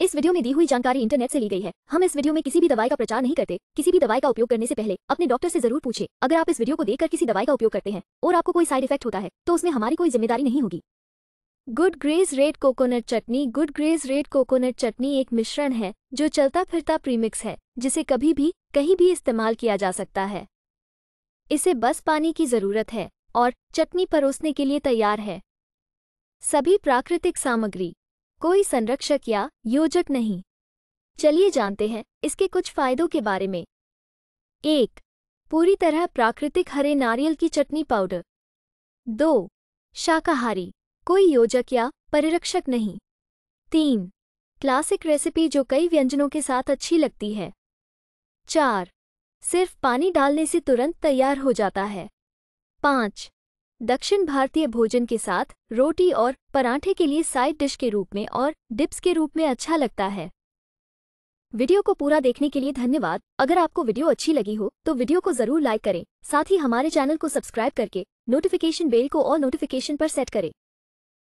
इस वीडियो में दी हुई जानकारी इंटरनेट से ली गई है हम इस वीडियो में किसी भी दवाई का प्रचार नहीं करते किसी भी दवाई का उपयोग करने से पहले अपने डॉक्टर से जरूर पूछे अगर आप इस वीडियो को देखकर किसी दवाई का उपयोग करते हैं और आपको कोई साइड इफेक्ट होता है तो उसमें हमारी कोई जिम्मेदारी नहीं होगी good grace red coconut chutney good grace red coconut chutney एक मिश्रण है जो चलता फिरता प्रीमिक्स है जिसे कभी भी कहीं भी इस्तेमाल किया जा सकता है इसे बस पानी की जरूरत है और चटनी परोसने के लिए तैयार है सभी प्राकृतिक सामग्री कोई संरक्षक या योजक नहीं चलिए जानते हैं इसके कुछ फायदों के बारे में एक पूरी तरह प्राकृतिक हरे नारियल की चटनी पाउडर दो शाकाहारी कोई योजक या परिरक्षक नहीं तीन क्लासिक रेसिपी जो कई व्यंजनों के साथ अच्छी लगती है चार सिर्फ पानी डालने से तुरंत तैयार हो जाता है पाँच दक्षिण भारतीय भोजन के साथ रोटी और पराठे के लिए साइड डिश के रूप में और डिप्स के रूप में अच्छा लगता है वीडियो को पूरा देखने के लिए धन्यवाद अगर आपको वीडियो अच्छी लगी हो तो वीडियो को जरूर लाइक करें साथ ही हमारे चैनल को सब्सक्राइब करके नोटिफिकेशन बेल को और नोटिफिकेशन पर सेट करें